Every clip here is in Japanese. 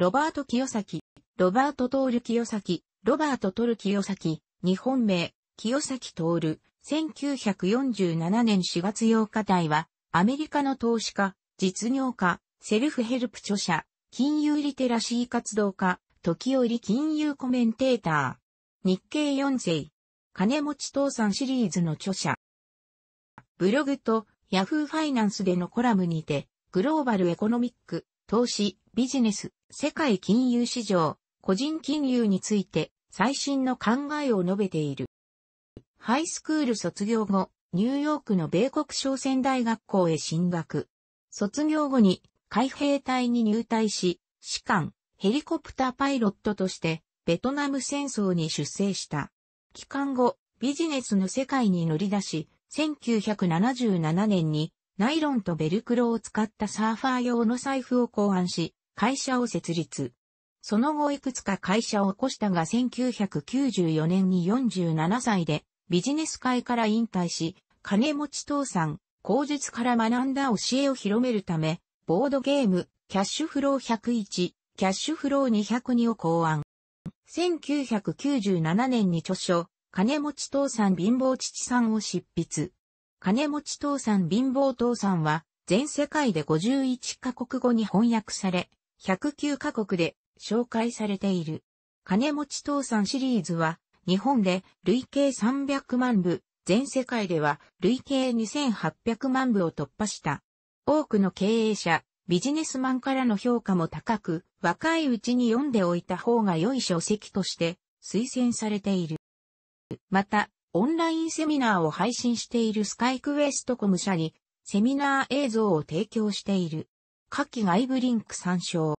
ロバート清崎、ロバートトール清崎、ロバートトル清崎、日本名、清崎トール、1947年4月8日台は、アメリカの投資家、実業家、セルフヘルプ著者、金融リテラシー活動家、時折金融コメンテーター、日経四世、金持ち倒産シリーズの著者。ブログとヤフーファイナンスでのコラムにて、グローバルエコノミック、投資、ビジネス、世界金融市場、個人金融について最新の考えを述べている。ハイスクール卒業後、ニューヨークの米国商船大学校へ進学。卒業後に海兵隊に入隊し、士官、ヘリコプターパイロットとしてベトナム戦争に出征した。帰還後、ビジネスの世界に乗り出し、1977年にナイロンとベルクロを使ったサーファー用の財布を考案し、会社を設立。その後いくつか会社を起こしたが1994年に47歳でビジネス界から引退し、金持ち父さん、口述から学んだ教えを広めるため、ボードゲーム、キャッシュフロー101、キャッシュフロー202を考案。1997年に著書、金持ち父さん貧乏父さんを執筆。金持ち倒産貧乏倒産は、全世界で51カ国語に翻訳され、109カ国で紹介されている。金持ち倒産シリーズは、日本で累計300万部、全世界では累計2800万部を突破した。多くの経営者、ビジネスマンからの評価も高く、若いうちに読んでおいた方が良い書籍として推薦されている。また、オンラインセミナーを配信しているスカイクエストコム社に、セミナー映像を提供している。下記外部リンク参照。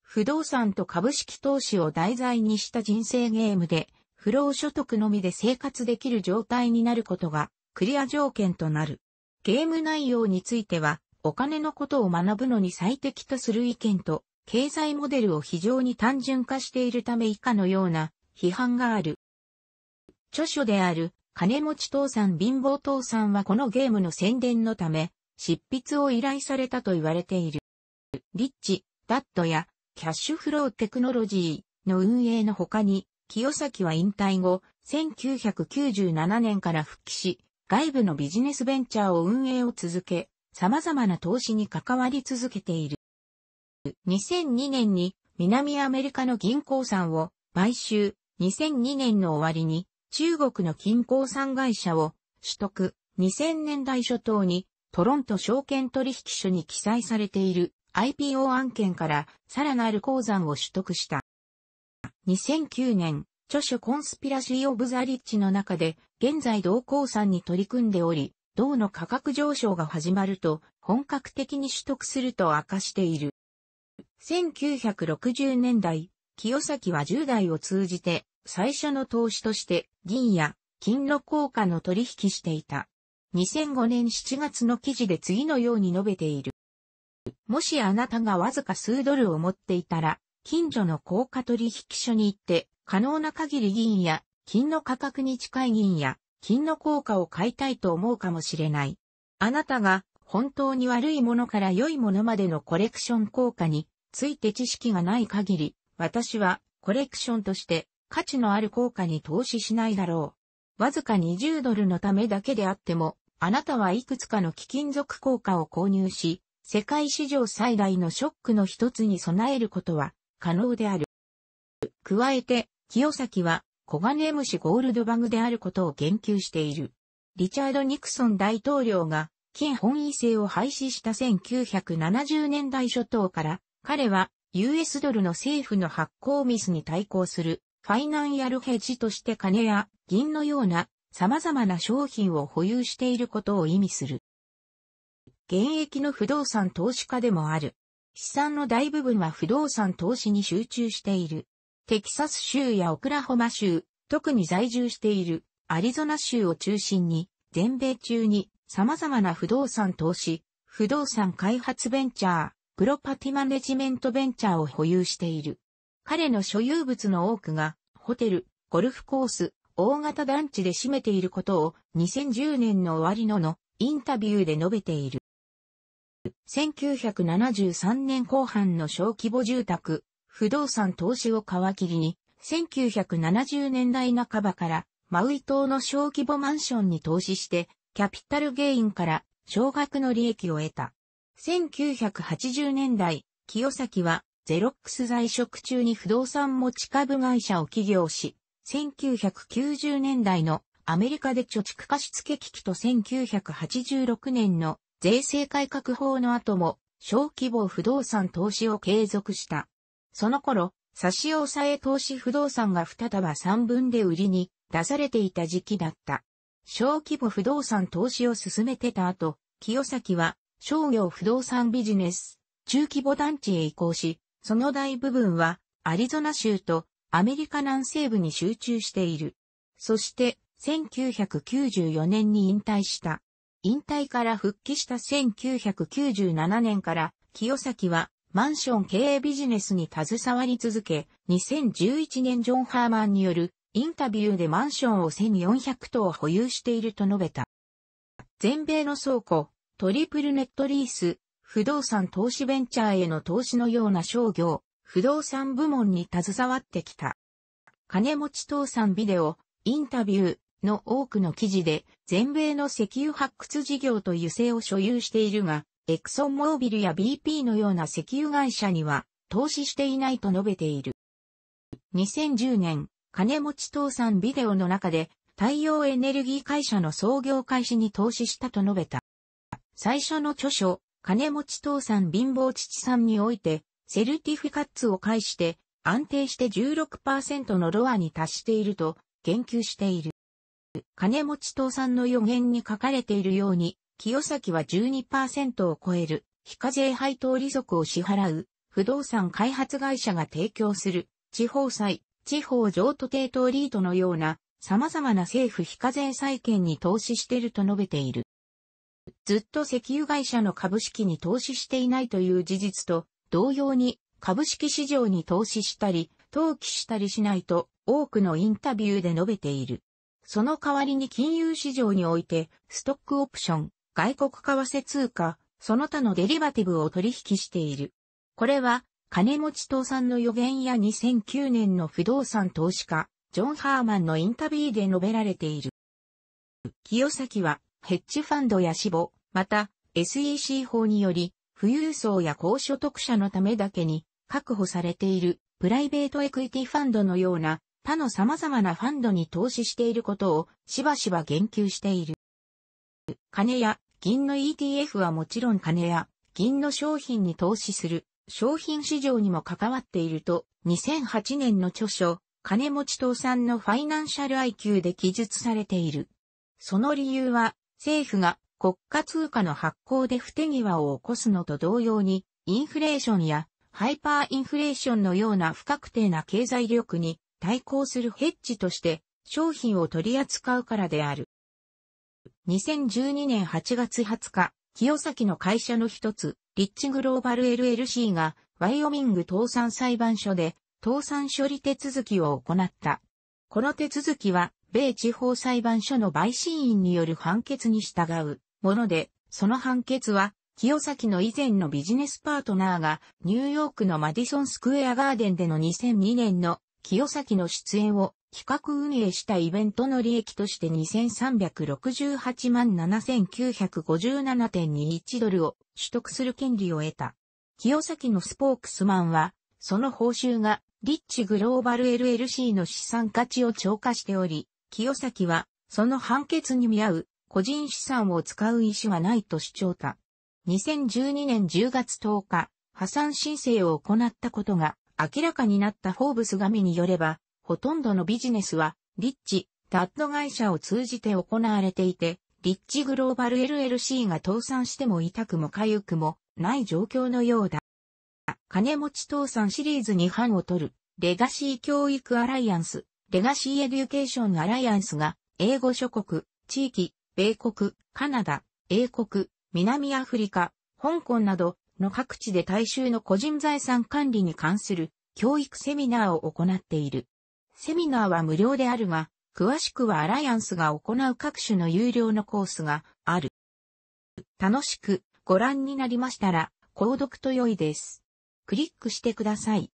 不動産と株式投資を題材にした人生ゲームで、不労所得のみで生活できる状態になることが、クリア条件となる。ゲーム内容については、お金のことを学ぶのに最適とする意見と、経済モデルを非常に単純化しているため以下のような批判がある。著書である、金持ち倒産貧乏倒産はこのゲームの宣伝のため、執筆を依頼されたと言われている。リッチ、ダットや、キャッシュフローテクノロジーの運営の他に、清崎は引退後、1997年から復帰し、外部のビジネスベンチャーを運営を続け、様々な投資に関わり続けている。2002年に南アメリカの銀行さんを買収、2002年の終わりに中国の金鉱産会社を取得2000年代初頭にトロント証券取引所に記載されている IPO 案件からさらなる鉱山を取得した。2009年、著書コンスピラシー・オブ・ザ・リッチの中で、現在同鉱山に取り組んでおり、銅の価格上昇が始まると、本格的に取得すると明かしている。1960年代、清崎は10代を通じて、最初の投資として銀や金の硬貨の取引していた。2005年7月の記事で次のように述べている。もしあなたがわずか数ドルを持っていたら、近所の硬貨取引所に行って、可能な限り銀や金の価格に近い銀や金の硬貨を買いたいと思うかもしれない。あなたが本当に悪いものから良いものまでのコレクション効果について知識がない限り、私はコレクションとして価値のある効果に投資しないだろう。わずか20ドルのためだけであっても、あなたはいくつかの貴金属効果を購入し、世界史上最大のショックの一つに備えることは可能である。加えて、清崎は小金虫ゴールドバグであることを言及している。リチャード・ニクソン大統領が金本位制を廃止した1970年代初頭から、彼は US ドルの政府の発行ミスに対抗するファイナンシルヘッジとして金や銀のような様々な商品を保有していることを意味する。現役の不動産投資家でもある。資産の大部分は不動産投資に集中している。テキサス州やオクラホマ州、特に在住しているアリゾナ州を中心に、全米中に様々な不動産投資、不動産開発ベンチャー、プロパティマネジメントベンチャーを保有している。彼の所有物の多くが、ホテル、ゴルフコース、大型団地で占めていることを2010年の終わりののインタビューで述べている。1973年後半の小規模住宅、不動産投資を皮切りに、1970年代半ばからマウイ島の小規模マンションに投資して、キャピタルゲインから少額の利益を得た。1980年代、清崎はゼロックス在職中に不動産持ち株会社を起業し、1990年代のアメリカで貯蓄貸付危機と1986年の税制改革法の後も小規模不動産投資を継続した。その頃、差し押さえ投資不動産が再び3分で売りに出されていた時期だった。小規模不動産投資を進めてた後、清崎は商業不動産ビジネス、中規模団地へ移行し、その大部分はアリゾナ州とアメリカ南西部に集中している。そして1994年に引退した。引退から復帰した1997年から清崎はマンション経営ビジネスに携わり続け、2011年ジョン・ハーマンによるインタビューでマンションを1400棟保有していると述べた。全米の倉庫、トリプルネットリース、不動産投資ベンチャーへの投資のような商業、不動産部門に携わってきた。金持ち倒産ビデオ、インタビューの多くの記事で、全米の石油発掘事業と油性を所有しているが、エクソンモービルや BP のような石油会社には投資していないと述べている。2010年、金持ち倒産ビデオの中で太陽エネルギー会社の創業開始に投資したと述べた。最初の著書、金持ち父さん貧乏父さんにおいて、セルティフィカッツを介して安定して16%のロアに達していると言及している。金持ち父さんの予言に書かれているように、清崎は12%を超える非課税配当利息を支払う不動産開発会社が提供する地方債、地方譲渡抵当リートのような様々な政府非課税債券に投資していると述べている。ずっと石油会社の株式に投資していないという事実と、同様に株式市場に投資したり、投機したりしないと多くのインタビューで述べている。その代わりに金融市場において、ストックオプション、外国為替通貨、その他のデリバティブを取引している。これは、金持ち倒産の予言や2009年の不動産投資家、ジョン・ハーマンのインタビューで述べられている。清崎は、ヘッジファンドや死母、また SEC 法により、富裕層や高所得者のためだけに確保されているプライベートエクイティファンドのような他の様々なファンドに投資していることをしばしば言及している。金や銀の ETF はもちろん金や銀の商品に投資する商品市場にも関わっていると2008年の著書金持ち倒産のファイナンシャル IQ で記述されている。その理由は政府が国家通貨の発行で不手際を起こすのと同様に、インフレーションやハイパーインフレーションのような不確定な経済力に対抗するヘッジとして商品を取り扱うからである。2012年8月20日、清崎の会社の一つ、リッチグローバル LLC が、ワイオミング倒産裁判所で、倒産処理手続きを行った。この手続きは、米地方裁判所の陪審員による判決に従うもので、その判決は、清崎の以前のビジネスパートナーが、ニューヨークのマディソンスクエアガーデンでの2002年の清崎の出演を企画運営したイベントの利益として2368万7957.21ドルを取得する権利を得た。清崎のスポークスマンは、その報酬がリッチグローバル LLC の資産価値を超過しており、清崎は、その判決に見合う、個人資産を使う意思はないと主張た。2012年10月10日、破産申請を行ったことが明らかになったフォーブス紙によれば、ほとんどのビジネスは、リッチ、タッド会社を通じて行われていて、リッチグローバル LLC が倒産しても痛くも痒くもない状況のようだ。金持ち倒産シリーズに反を取る、レガシー教育アライアンス、レガシーエデュケーションアライアンスが、英語諸国、地域、米国、カナダ、英国、南アフリカ、香港などの各地で大衆の個人財産管理に関する教育セミナーを行っている。セミナーは無料であるが、詳しくはアライアンスが行う各種の有料のコースがある。楽しくご覧になりましたら、購読と良いです。クリックしてください。